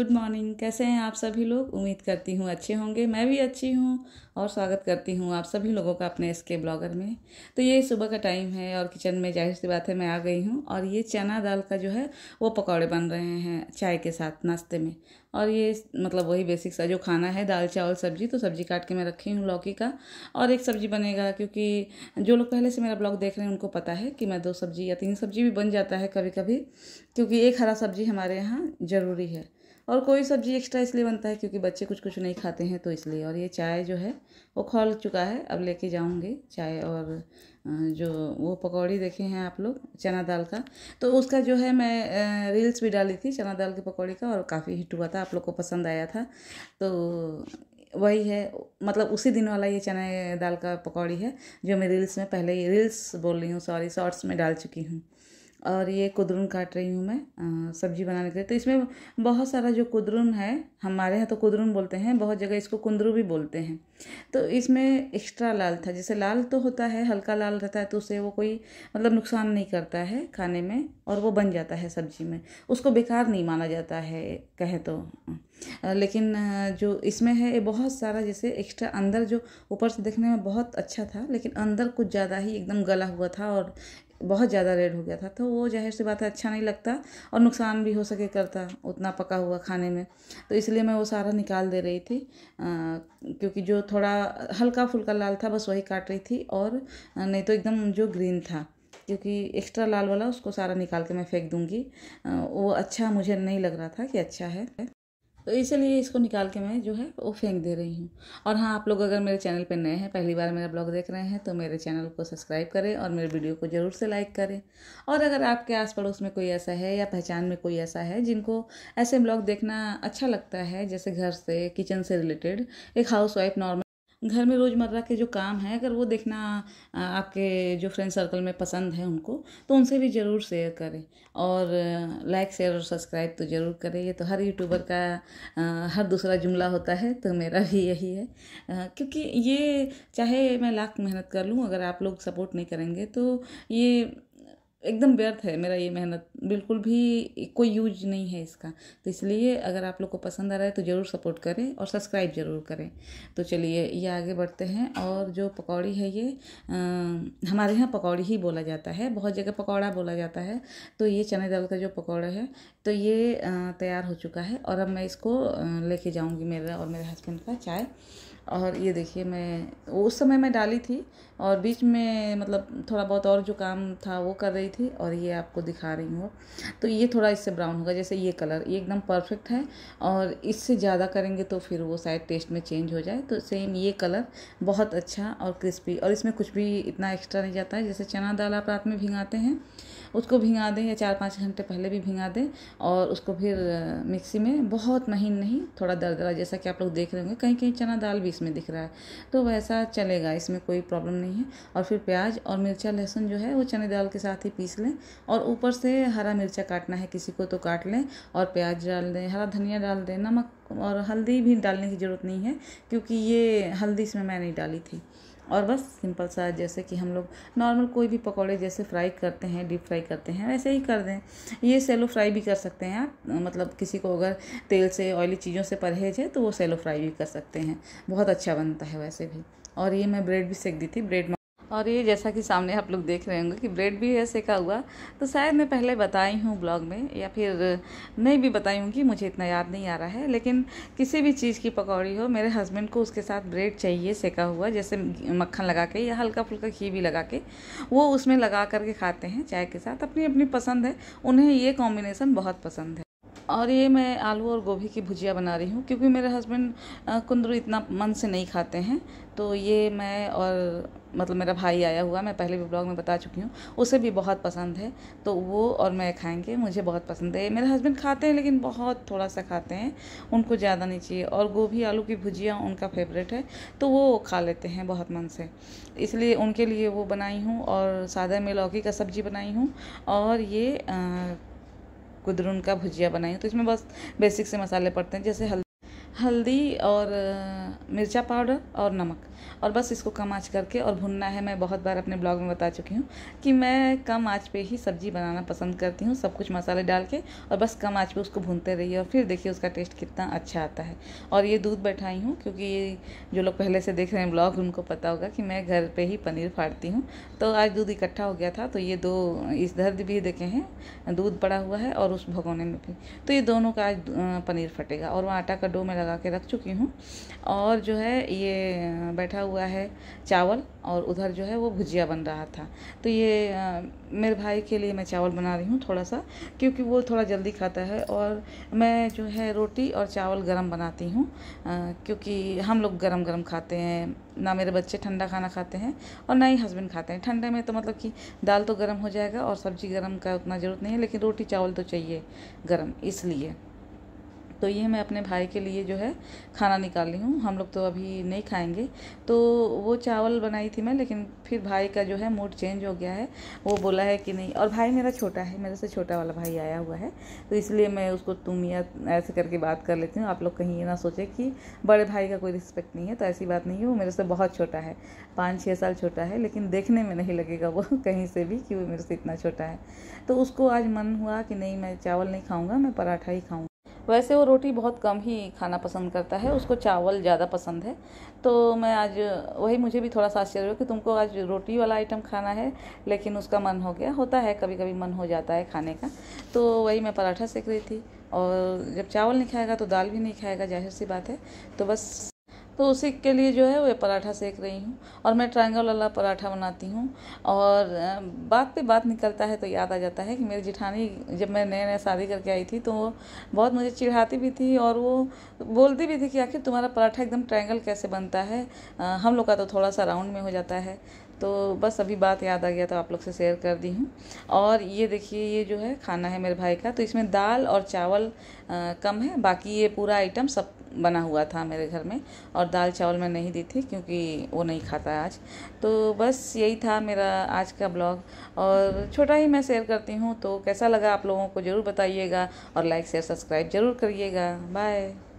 good morning कैसे हैं आप सभी लोग उम्मीद करती हूँ अच्छे होंगे मैं भी अच्छी हूँ और स्वागत करती हूँ आप सभी लोगों का अपने इसके ब्लॉगर में तो ये सुबह का टाइम है और किचन में जाहिर सी बात है मैं आ गई हूँ और ये चना दाल का जो है वो पकौड़े बन रहे हैं चाय के साथ नाश्ते में और ये मतलब वही बेसिक सा जो खाना है दाल चावल सब्जी तो सब्जी काट के मैं रखी हूँ लौकी का और एक सब्जी बनेगा क्योंकि जो लोग पहले से मेरा ब्लॉग देख रहे हैं उनको पता है कि मैं दो सब्जी या तीन सब्जी भी बन जाता है कभी कभी क्योंकि एक हरा सब्जी हमारे यहाँ ज़रूरी है और कोई सब्जी एक्स्ट्रा इसलिए बनता है क्योंकि बच्चे कुछ कुछ नहीं खाते हैं तो इसलिए और ये चाय जो है वो खोल चुका है अब लेके जाऊँगी चाय और जो वो पकौड़ी देखे हैं आप लोग चना दाल का तो उसका जो है मैं रील्स भी डाली थी चना दाल की पकौड़ी का और काफ़ी हिट हुआ था आप लोग को पसंद आया था तो वही है मतलब उसी दिन वाला ये चना दाल का पकौड़ी है जो मैं रील्स में पहले ही रील्स बोल रही हूँ सॉरी शॉर्ट्स में डाल चुकी हूँ और ये कुदरुन काट रही हूँ मैं सब्जी बनाने के लिए तो इसमें बहुत सारा जो कुदरुन है हमारे यहाँ तो कुदरुन बोलते हैं बहुत जगह इसको कुंदरू भी बोलते हैं तो इसमें एक्स्ट्रा लाल था जैसे लाल तो होता है हल्का लाल रहता है तो उसे वो कोई मतलब नुकसान नहीं करता है खाने में और वो बन जाता है सब्जी में उसको बेकार नहीं माना जाता है कहे तो लेकिन जो इसमें है ये बहुत सारा जैसे एक्स्ट्रा अंदर जो ऊपर से देखने में बहुत अच्छा था लेकिन अंदर कुछ ज़्यादा ही एकदम गला हुआ था और बहुत ज़्यादा रेड हो गया था तो वो जाहिर सी बात है अच्छा नहीं लगता और नुकसान भी हो सके करता उतना पका हुआ खाने में तो इसलिए मैं वो सारा निकाल दे रही थी आ, क्योंकि जो थोड़ा हल्का फुल्का लाल था बस वही काट रही थी और नहीं तो एकदम जो ग्रीन था क्योंकि एक्स्ट्रा लाल वाला उसको सारा निकाल के मैं फेंक दूँगी वो अच्छा मुझे नहीं लग रहा था कि अच्छा है तो इसलिए इसको निकाल के मैं जो है वो फेंक दे रही हूँ और हाँ आप लोग अगर मेरे चैनल पर नए हैं पहली बार मेरा ब्लॉग देख रहे हैं तो मेरे चैनल को सब्सक्राइब करें और मेरे वीडियो को ज़रूर से लाइक करें और अगर आपके आस पड़ोस में कोई ऐसा है या पहचान में कोई ऐसा है जिनको ऐसे ब्लॉग देखना अच्छा लगता है जैसे घर से किचन से रिलेटेड एक हाउस वाइफ नॉर्मल घर में रोज़मर्रा के जो काम हैं अगर वो देखना आपके जो फ्रेंड सर्कल में पसंद है उनको तो उनसे भी ज़रूर शेयर करें और लाइक शेयर और सब्सक्राइब तो ज़रूर करें ये तो हर यूट्यूबर का हर दूसरा जुमला होता है तो मेरा भी यही है क्योंकि ये चाहे मैं लाख मेहनत कर लूँ अगर आप लोग सपोर्ट नहीं करेंगे तो ये एकदम व्यर्थ है मेरा ये मेहनत बिल्कुल भी कोई यूज नहीं है इसका तो इसलिए अगर आप लोग को पसंद आ रहा है तो ज़रूर सपोर्ट करें और सब्सक्राइब ज़रूर करें तो चलिए ये आगे बढ़ते हैं और जो पकौड़ी है ये आ, हमारे यहाँ पकौड़ी ही बोला जाता है बहुत जगह पकौड़ा बोला जाता है तो ये चने दाल का जो पकौड़ा है तो ये तैयार हो चुका है और अब मैं इसको लेके जाऊँगी मेरा और मेरे हस्बैंड का चाय और ये देखिए मैं उस समय मैं डाली थी और बीच में मतलब थोड़ा बहुत और जो काम था वो कर रही थी और ये आपको दिखा रही हूँ तो ये थोड़ा इससे ब्राउन होगा जैसे ये कलर ये एकदम परफेक्ट है और इससे ज़्यादा करेंगे तो फिर वो शायद टेस्ट में चेंज हो जाए तो सेम ये कलर बहुत अच्छा और क्रिस्पी और इसमें कुछ भी इतना एक्स्ट्रा नहीं जाता है जैसे चना दाल आप रात में भिंगाते हैं उसको भिंगा दें या चार पाँच घंटे पहले भी भिंगा दें और उसको फिर मिक्सी में बहुत महीन नहीं थोड़ा दरा जैसा कि आप लोग देख रहे होंगे कहीं कहीं चना दाल भी इसमें दिख रहा है तो वैसा चलेगा इसमें कोई प्रॉब्लम नहीं है और फिर प्याज और मिर्चा लहसुन जो है वो चने दाल के साथ ही पीस लें और ऊपर से हरा मिर्चा काटना है किसी को तो काट लें और प्याज डाल दें हरा धनिया डाल दें नमक और हल्दी भी डालने की ज़रूरत नहीं है क्योंकि ये हल्दी इसमें मैं नहीं डाली थी और बस सिंपल सा जैसे कि हम लोग नॉर्मल कोई भी पकौड़े जैसे फ्राई करते हैं डीप फ्राई करते हैं वैसे ही कर दें ये सेलो फ्राई भी कर सकते हैं आप मतलब किसी को अगर तेल से ऑयली चीज़ों से परहेज है तो वो सेलो फ्राई भी कर सकते हैं बहुत अच्छा बनता है वैसे भी और ये मैं ब्रेड भी सेक दी थी ब्रेड और ये जैसा कि सामने आप लोग देख रहे होंगे कि ब्रेड भी है सेका हुआ तो शायद मैं पहले बताई हूँ ब्लॉग में या फिर नहीं भी बताई हूँ कि मुझे इतना याद नहीं आ रहा है लेकिन किसी भी चीज़ की पकौड़ी हो मेरे हस्बैंड को उसके साथ ब्रेड चाहिए सेका हुआ जैसे मक्खन लगा के या हल्का फुल्का घी भी लगा के वो उसमें लगा करके खाते हैं चाय के साथ अपनी अपनी पसंद है उन्हें ये कॉम्बिनेसन बहुत पसंद है और ये मैं आलू और गोभी की भुजिया बना रही हूँ क्योंकि मेरे हस्बैंड कुंदरू इतना मन से नहीं खाते हैं तो ये मैं और मतलब मेरा भाई आया हुआ मैं पहले भी ब्लॉग में बता चुकी हूँ उसे भी बहुत पसंद है तो वो और मैं खाएंगे मुझे बहुत पसंद है मेरे हस्बैंड खाते हैं लेकिन बहुत थोड़ा सा खाते हैं उनको ज़्यादा नहीं चाहिए और गोभी आलू की भुजिया उनका फेवरेट है तो वो खा लेते हैं बहुत मन से इसलिए उनके लिए वो बनाई हूँ और सादा में लौकी का सब्जी बनाई हूँ और ये आ, कुदरुन का भुजिया बनाई तो इसमें बस बेसिक से मसाले पड़ते हैं जैसे हल्दी हल्दी और मिर्चा पाउडर और नमक और बस इसको कम आँच करके और भुनना है मैं बहुत बार अपने ब्लॉग में बता चुकी हूँ कि मैं कम आँच पे ही सब्ज़ी बनाना पसंद करती हूँ सब कुछ मसाले डाल के और बस कम आँच पे उसको भूनते रहिए और फिर देखिए उसका टेस्ट कितना अच्छा आता है और ये दूध बैठाई हूँ क्योंकि ये जो लोग पहले से देख रहे हैं ब्लॉग उनको पता होगा कि मैं घर पर ही पनीर फाड़ती हूँ तो आज दूध इकट्ठा हो गया था तो ये दो इस दर्द भी देखे हैं दूध पड़ा हुआ है और उस भगोने में भी तो ये दोनों का आज पनीर फटेगा और वह आटा का डो में लगा लगा के रख चुकी हूँ और जो है ये बैठा हुआ है चावल और उधर जो है वो भुजिया बन रहा था तो ये मेरे भाई के लिए मैं चावल बना रही हूँ थोड़ा सा क्योंकि वो थोड़ा जल्दी खाता है और मैं जो है रोटी और चावल गर्म बनाती हूँ क्योंकि हम लोग गर्म गरम खाते हैं ना मेरे बच्चे ठंडा खाना खाते हैं और ना ही हस्बैंड खाते हैं ठंडे में तो मतलब कि दाल तो गर्म हो जाएगा और सब्ज़ी गर्म का उतना ज़रूरत नहीं है लेकिन रोटी चावल तो चाहिए गर्म इसलिए तो ये मैं अपने भाई के लिए जो है खाना निकाल रही हूँ हम लोग तो अभी नहीं खाएंगे तो वो चावल बनाई थी मैं लेकिन फिर भाई का जो है मूड चेंज हो गया है वो बोला है कि नहीं और भाई मेरा छोटा है मेरे से छोटा वाला भाई आया हुआ है तो इसलिए मैं उसको तुम या ऐसे करके बात कर लेती हूँ आप लोग कहीं ये ना सोचे कि बड़े भाई का कोई रिस्पेक्ट नहीं है तो ऐसी बात नहीं है वो मेरे से बहुत छोटा है पाँच छः साल छोटा है लेकिन देखने में नहीं लगेगा वो कहीं से भी कि वो मेरे से इतना छोटा है तो उसको आज मन हुआ कि नहीं मैं चावल नहीं खाऊँगा मैं पराठा ही खाऊँगा वैसे वो रोटी बहुत कम ही खाना पसंद करता है उसको चावल ज़्यादा पसंद है तो मैं आज वही मुझे भी थोड़ा सा आश्चर्य हुआ कि तुमको आज रोटी वाला आइटम खाना है लेकिन उसका मन हो गया होता है कभी कभी मन हो जाता है खाने का तो वही मैं पराठा सेक रही थी और जब चावल नहीं खाएगा तो दाल भी नहीं खाएगा जाहिर सी बात है तो बस तो उसी के लिए जो है वो पराठा सेक रही हूँ और मैं ट्रायंगल वाला पराठा बनाती हूँ और बात पे बात निकलता है तो याद आ जाता है कि मेरी जिठानी जब मैं नया नया शादी करके आई थी तो वो बहुत मुझे चिढ़ाती भी थी और वो बोलती भी थी कि आखिर तुम्हारा पराठा एकदम ट्रायंगल कैसे बनता है हम लोग का तो थोड़ा सा राउंड में हो जाता है तो बस अभी बात याद आ गया तो आप लोग से शेयर कर दी हूँ और ये देखिए ये जो है खाना है मेरे भाई का तो इसमें दाल और चावल आ, कम है बाकी ये पूरा आइटम सब बना हुआ था मेरे घर में और दाल चावल मैं नहीं दी थी क्योंकि वो नहीं खाता आज तो बस यही था मेरा आज का ब्लॉग और छोटा ही मैं शेयर करती हूँ तो कैसा लगा आप लोगों को ज़रूर बताइएगा और लाइक शेयर सब्सक्राइब ज़रूर करिएगा बाय